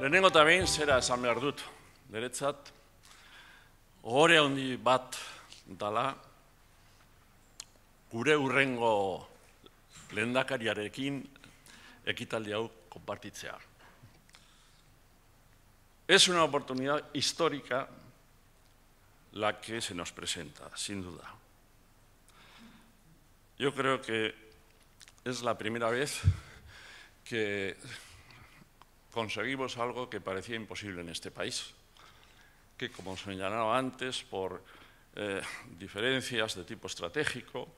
Lehenengo eta behin zera esan behar dut, beretzat, ohore handi bat dala, gure urrengo lehendakariarekin ekitaldi hau konpartitzea. Es una oportunidad histórica la que se nos presenta, sin duda. Yo creo que es la primera vez que conseguimos algo que parecía imposible en este país, que como señalaba antes, por eh, diferencias de tipo estratégico,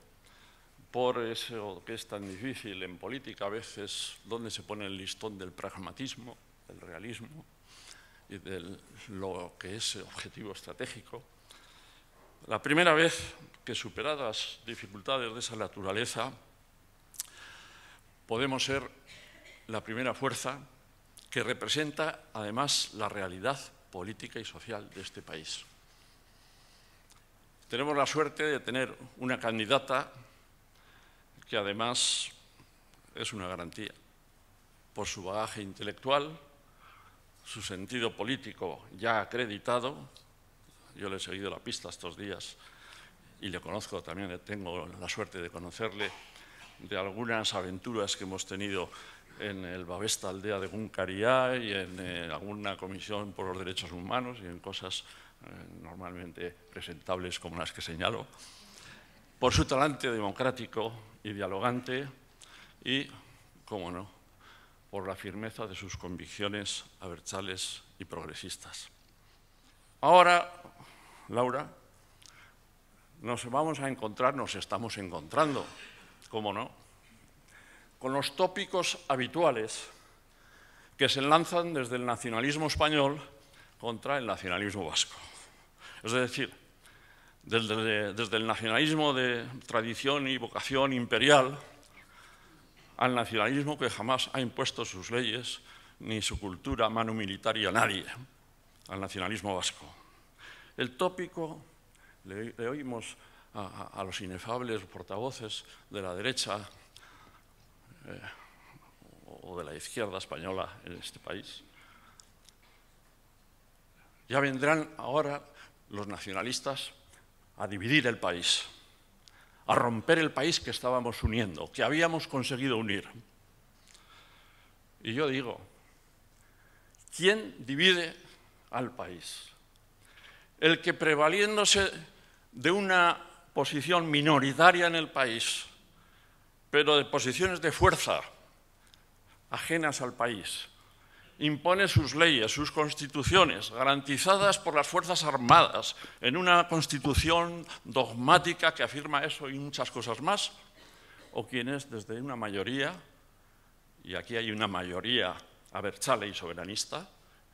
por eso que es tan difícil en política a veces, donde se pone el listón del pragmatismo, del realismo y de lo que es objetivo estratégico. La primera vez que superadas dificultades de esa naturaleza, podemos ser la primera fuerza que representa además la realidad política y social de este país. Tenemos la suerte de tener una candidata que además es una garantía por su bagaje intelectual, su sentido político ya acreditado. Yo le he seguido la pista estos días y le conozco también, tengo la suerte de conocerle de algunas aventuras que hemos tenido en el Babesta Aldea de Guncaría y en eh, alguna comisión por los derechos humanos y en cosas eh, normalmente presentables como las que señalo, por su talante democrático y dialogante y, cómo no, por la firmeza de sus convicciones abertzales y progresistas. Ahora, Laura, nos vamos a encontrar, nos estamos encontrando cómo no, con los tópicos habituales que se lanzan desde el nacionalismo español contra el nacionalismo vasco. Es decir, desde, el nacionalismo de tradición y vocación imperial al nacionalismo que jamás ha impuesto sus leyes ni su cultura manu a nadie, al nacionalismo vasco. El tópico, le oímos a, los inefables portavoces de la derecha eh, o de la izquierda española en este país. Ya vendrán ahora los nacionalistas a dividir el país, a romper el país que estábamos uniendo, que habíamos conseguido unir. Y yo digo, ¿quién divide al país? El que prevaliéndose de una posición minoritaria en el país, pero de posiciones de fuerza ajenas al país. Impone sus leyes, sus constituciones, garantizadas por las Fuerzas Armadas, en una constitución dogmática que afirma eso y muchas cosas más, o quienes desde una mayoría, y aquí hay una mayoría abertzale y soberanista,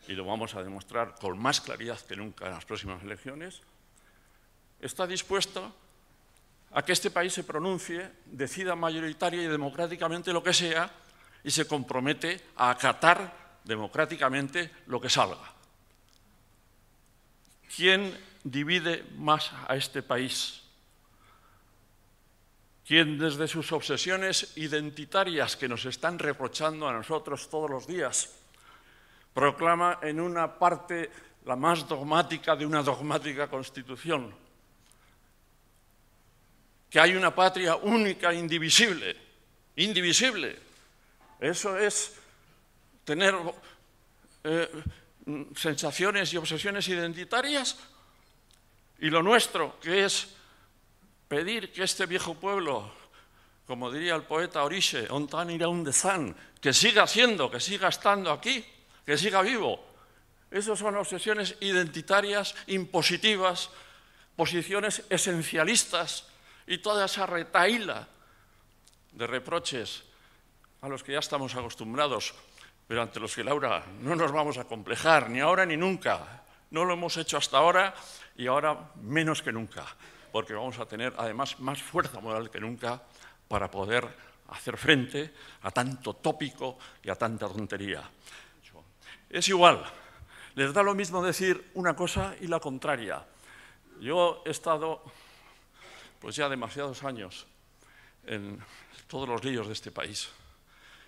y lo vamos a demostrar con más claridad que nunca en las próximas elecciones, está dispuesto a que este país se pronuncie, decida mayoritaria y democráticamente lo que sea y se compromete a acatar democráticamente lo que salga. ¿Quién divide más a este país? ¿Quién desde sus obsesiones identitarias que nos están reprochando a nosotros todos los días, proclama en una parte la más dogmática de una dogmática constitución, que hay una patria única, indivisible, indivisible. Eso es tener eh, sensaciones y obsesiones identitarias y lo nuestro, que es pedir que este viejo pueblo, como diría el poeta Orise, ontan que siga siendo, que siga estando aquí, que siga vivo. Esas son obsesiones identitarias, impositivas, posiciones esencialistas, y toda esa retaíla de reproches a los que ya estamos acostumbrados, pero ante los que, Laura, no nos vamos a complejar, ni ahora ni nunca. No lo hemos hecho hasta ahora y ahora menos que nunca, porque vamos a tener además más fuerza moral que nunca para poder hacer frente a tanto tópico y a tanta tontería. Es igual, les da lo mismo decir una cosa y la contraria. Yo he estado pues ya demasiados años en todos los ríos de este país.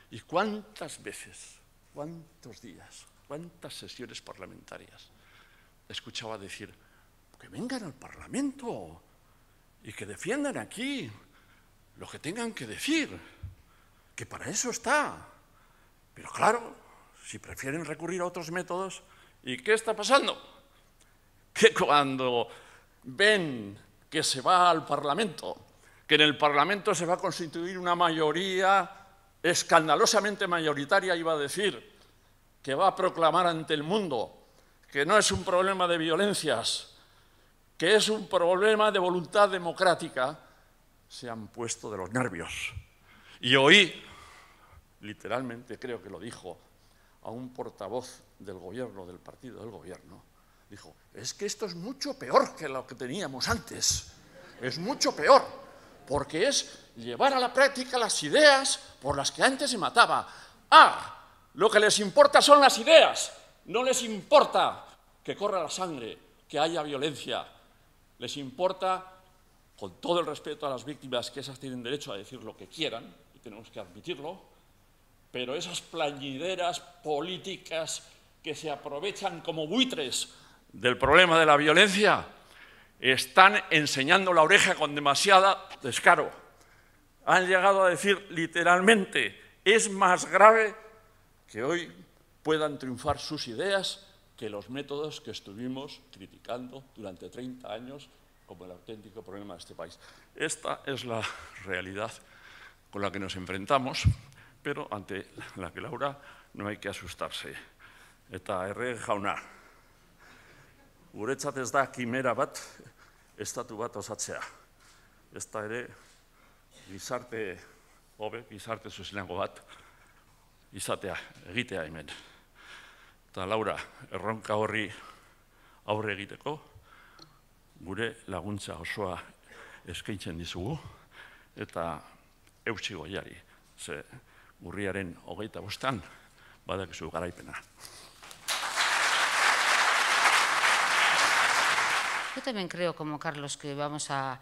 ¿Y cuántas veces, cuántos días, cuántas sesiones parlamentarias escuchaba decir, que vengan al Parlamento y que defiendan aquí lo que tengan que decir, que para eso está. Pero claro, si prefieren recurrir a otros métodos, ¿y qué está pasando? Que cuando ven que se va al Parlamento, que en el Parlamento se va a constituir una mayoría escandalosamente mayoritaria, iba a decir, que va a proclamar ante el mundo que no es un problema de violencias, que es un problema de voluntad democrática, se han puesto de los nervios. Y oí, literalmente creo que lo dijo, a un portavoz del gobierno, del partido del gobierno, Dijo, es que esto es mucho peor que lo que teníamos antes. Es mucho peor, porque es llevar a la práctica las ideas por las que antes se mataba. Ah, lo que les importa son las ideas. No les importa que corra la sangre, que haya violencia. Les importa, con todo el respeto a las víctimas, que esas tienen derecho a decir lo que quieran, y tenemos que admitirlo, pero esas plañideras políticas que se aprovechan como buitres del problema de la violencia están enseñando la oreja con demasiada descaro. Han llegado a decir literalmente, es más grave que hoy puedan triunfar sus ideas que los métodos que estuvimos criticando durante 30 años como el auténtico problema de este país. Esta es la realidad con la que nos enfrentamos, pero ante la que Laura no hay que asustarse. Esta erre jaunar. guretzat ez da kimera bat estatu bat osatzea. Ez da ere gizarte hobe, gizarte zuzilango bat izatea, egitea hemen. Eta Laura, erronka horri aurre egiteko, gure laguntza osoa eskaintzen dizugu, eta eutxi goiari, ze gurriaren hogeita bostan, badakizu garaipena. Yo también creo, como Carlos, que vamos a,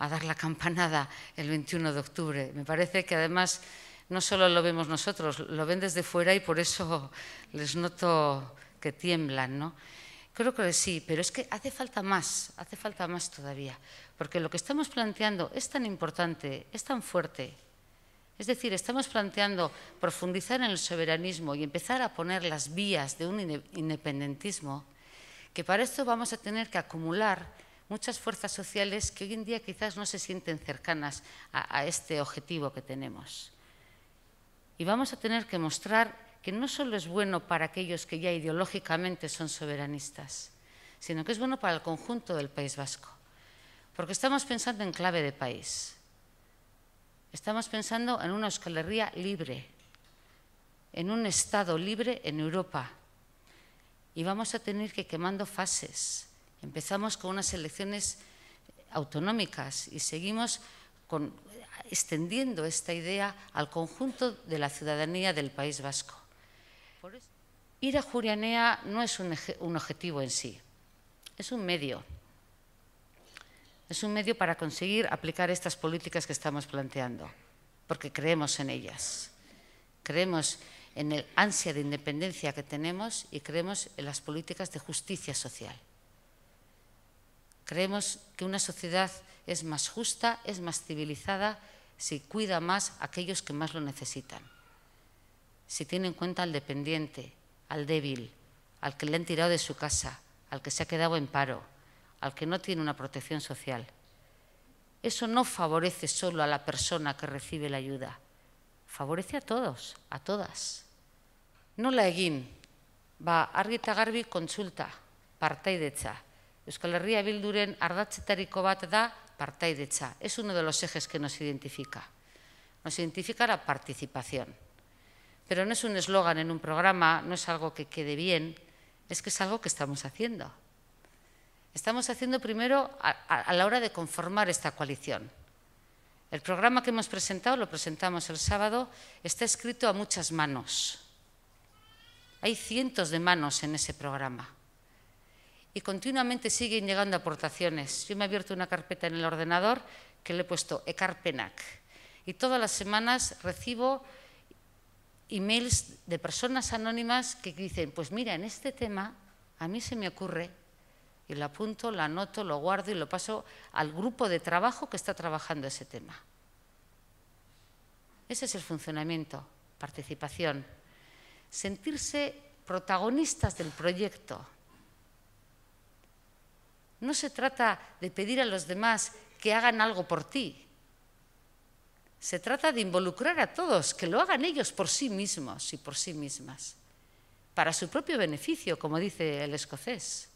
a dar la campanada el 21 de octubre. Me parece que además no solo lo vemos nosotros, lo ven desde fuera y por eso les noto que tiemblan, ¿no? Creo que sí, pero es que hace falta más, hace falta más todavía, porque lo que estamos planteando es tan importante, es tan fuerte. Es decir, estamos planteando profundizar en el soberanismo y empezar a poner las vías de un independentismo que para esto vamos a tener que acumular muchas fuerzas sociales que hoy en día quizás no se sienten cercanas a, este objetivo que tenemos. Y vamos a tener que mostrar que no solo es bueno para aquellos que ya ideológicamente son soberanistas, sino que es bueno para el conjunto del País Vasco. Porque estamos pensando en clave de país. Estamos pensando en una Euskal libre, en un Estado libre en Europa, y vamos a tener que quemando fases. Empezamos con unas elecciones autonómicas y seguimos con, extendiendo esta idea al conjunto de la ciudadanía del País Vasco. Ir a Jurianea no es un, un objetivo en sí, es un medio. Es un medio para conseguir aplicar estas políticas que estamos planteando, porque creemos en ellas. Creemos en el ansia de independencia que tenemos y creemos en las políticas de justicia social. Creemos que una sociedad es más justa, es más civilizada, si cuida más a aquellos que más lo necesitan, si tiene en cuenta al dependiente, al débil, al que le han tirado de su casa, al que se ha quedado en paro, al que no tiene una protección social. Eso no favorece solo a la persona que recibe la ayuda, favorece a todos, a todas. No la Ba, va garbi kontsulta, partaidetza. Euskal Herria Bilduren ardatzetariko bat da partaidetza. Es uno de los ejes que nos identifica. Nos identifica la participación. Pero no es un eslogan en un programa, no es algo que quede bien, es que es algo que estamos haciendo. Estamos haciendo primero a la hora de conformar esta coalición. El programa que hemos presentado, lo presentamos el sábado, está escrito a muchas manos hay cientos de manos en ese programa. Y continuamente siguen llegando aportaciones. Yo me he abierto una carpeta en el ordenador que le he puesto Ecarpenac. Y todas las semanas recibo emails de personas anónimas que dicen, pues mira, en este tema a mí se me ocurre y lo apunto, lo anoto, lo guardo y lo paso al grupo de trabajo que está trabajando ese tema. Ese es el funcionamiento, participación, sentirse protagonistas del proyecto. No se trata de pedir a los demás que hagan algo por ti. Se trata de involucrar a todos, que lo hagan ellos por sí mismos y por sí mismas, para su propio beneficio, como dice el escocés.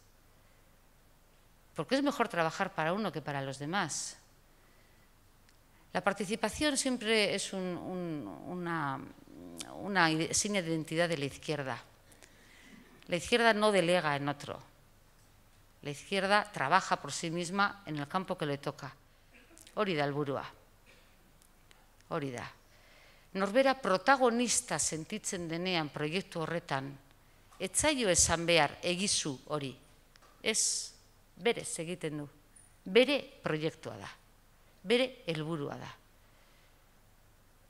Porque es mejor trabajar para uno que para los demás. La participación siempre es una, una, sin identidad de la izquierda. La izquierda no delega en otro. La izquierda trabaja por sí misma en el campo que le toca. Orida el orida Orida. Norbera protagonista sentitzen denean proyecto horretan, etzaio esan behar egizu hori. Ez, Es egiten du. Bere proiektua da. Bere helburua da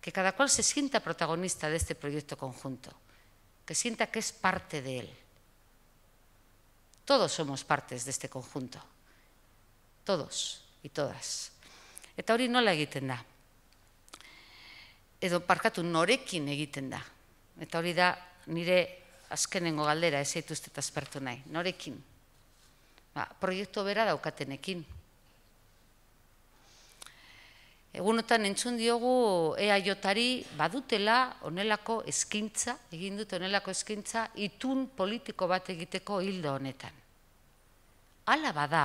que cada cual se sienta protagonista de este proyecto conjunto, que sienta que es parte de él. Todos somos partes de este conjunto, todos y todas. Eta hori nola egiten da? Edo parkatu norekin egiten da. Eta hori da nire azkenengo galdera ez zaituztet aspertu nahi, norekin. Ba, proiektu bera daukatenekin. Egunotan entzun diogu EAJari badutela onelako eskintza, egin dut onelako eskintza, itun politiko bat egiteko hildo honetan. Hala bada,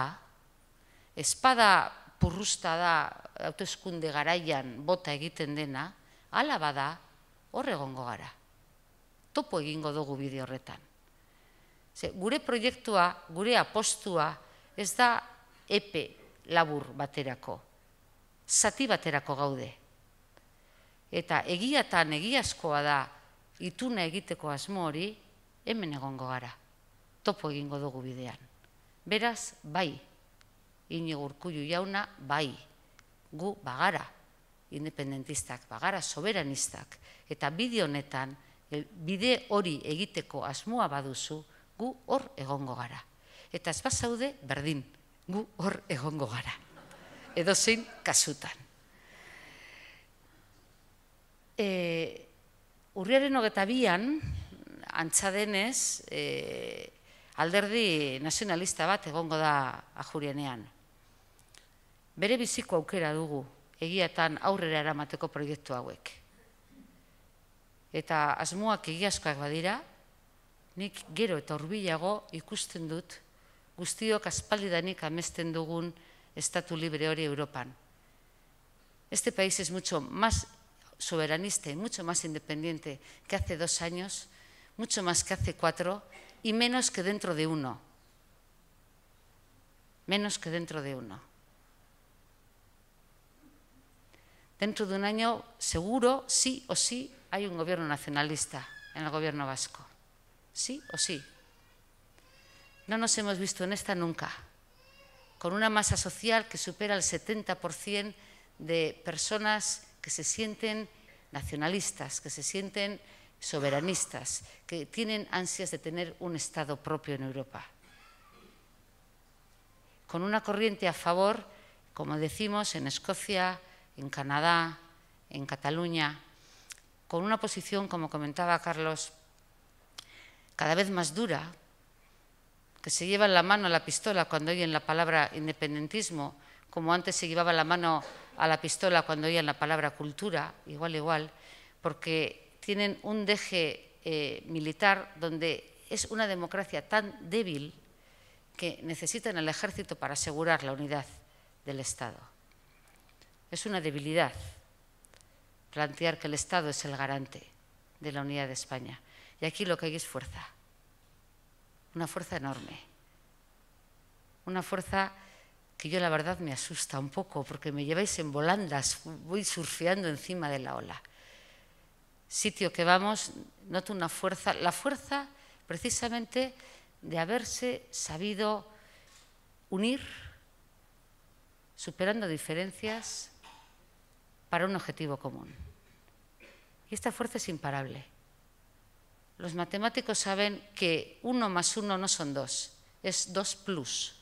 espada purrusta da hautezkunde garaian bota egiten dena, hala bada, horregongo gara. Topo egingo dugu bide horretan. gure proiektua, gure apostua, ez da epe labur baterako zati gaude. Eta egia eta negiazkoa da ituna egiteko asmo hori hemen egongo gara. Topo egingo dugu bidean. Beraz, bai, inigurkulu jauna, bai, gu bagara, independentistak, bagara, soberanistak, eta bide honetan, bide hori egiteko asmoa baduzu, gu hor egongo gara. Eta ez zaude berdin, gu hor egongo gara edo zein kasutan. E, urriaren hogeta bian, antzadenez, e, alderdi nazionalista bat egongo da ajurienean. Bere biziko aukera dugu egiatan aurrera eramateko proiektu hauek. Eta asmoak egiazkoak badira, nik gero eta urbilago ikusten dut guztiok aspaldidanik amesten dugun estatu libre hori Este país es mucho más soberanista y mucho más independiente que hace dos años, mucho más que hace cuatro y menos que dentro de uno. Menos que dentro de uno. Dentro de un año, seguro, sí o sí, hay un gobierno nacionalista en el gobierno vasco. Sí o sí. No nos hemos visto en esta nunca con una masa social que supera el 70% de personas que se sienten nacionalistas, que se sienten soberanistas, que tienen ansias de tener un Estado propio en Europa. Con una corriente a favor, como decimos, en Escocia, en Canadá, en Cataluña, con una posición, como comentaba Carlos, cada vez más dura se llevan la mano a la pistola cuando oyen la palabra independentismo, como antes se llevaba la mano a la pistola cuando oían la palabra cultura, igual, igual, porque tienen un deje eh, militar donde es una democracia tan débil que necesitan al ejército para asegurar la unidad del Estado. Es una debilidad plantear que el Estado es el garante de la unidad de España. Y aquí lo que hay es fuerza una fuerza enorme. Una fuerza que yo la verdad me asusta un poco porque me lleváis en volandas, voy surfeando encima de la ola. Sitio que vamos, noto una fuerza, la fuerza precisamente de haberse sabido unir, superando diferencias para un objetivo común. Y esta fuerza es imparable. Los matemáticos saben que uno más uno no son dos, es dos plus.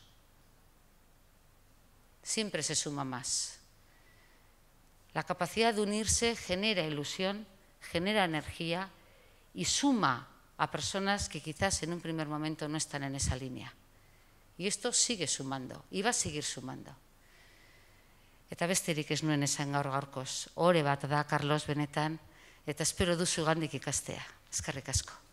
Siempre se suma más. La capacidad de unirse genera ilusión, genera energía y suma a personas que quizás en un primer momento no están en esa línea. Y esto sigue sumando y va a seguir sumando. Eta besterik ez nuen esan gaur gaurkoz. Carlos, benetan, eta espero duzu gandik ikastea. Ezkarrik asko.